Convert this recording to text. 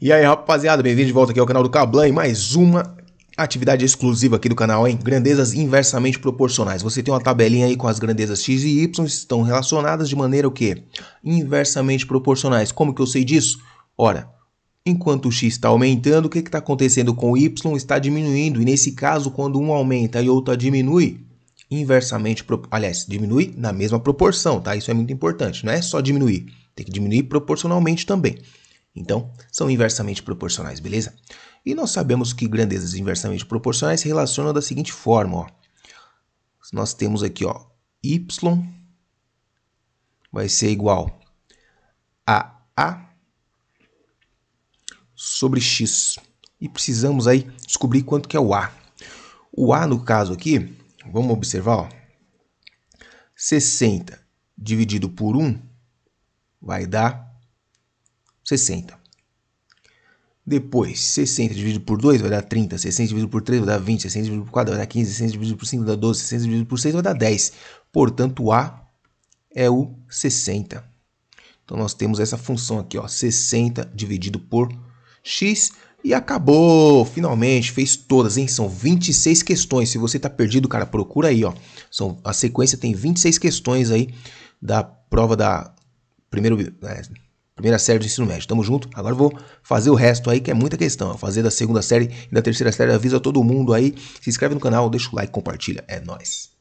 E aí, rapaziada, bem-vindo de volta aqui ao canal do Cablan e mais uma atividade exclusiva aqui do canal, hein? Grandezas inversamente proporcionais. Você tem uma tabelinha aí com as grandezas x e y estão relacionadas de maneira o quê? Inversamente proporcionais. Como que eu sei disso? Ora, enquanto o x está aumentando, o que está acontecendo com o y está diminuindo. E nesse caso, quando um aumenta e outro diminui, inversamente, aliás, diminui na mesma proporção, tá? Isso é muito importante, não é só diminuir, tem que diminuir proporcionalmente também. Então, são inversamente proporcionais, beleza? E nós sabemos que grandezas inversamente proporcionais se relacionam da seguinte forma, ó. Nós temos aqui, ó, y vai ser igual a a sobre x. E precisamos aí descobrir quanto que é o a. O a, no caso aqui, vamos observar, ó, 60 dividido por 1 vai dar 60. Depois, 60 dividido por 2 vai dar 30, 60 dividido por 3 vai dar 20, 60 dividido por 4 vai dar 15, 60 dividido por 5 vai dar 12, 60 dividido por 6 vai dar 10. Portanto, A é o 60. Então, nós temos essa função aqui, ó, 60 dividido por x e acabou! Finalmente, fez todas, hein? São 26 questões. Se você está perdido, cara, procura aí, ó. São, a sequência tem 26 questões aí da prova da... Primeiro... É, Primeira série do ensino médio. Tamo junto. Agora vou fazer o resto aí, que é muita questão. Fazer da segunda série e da terceira série. Avisa todo mundo aí. Se inscreve no canal, deixa o like, compartilha. É nóis.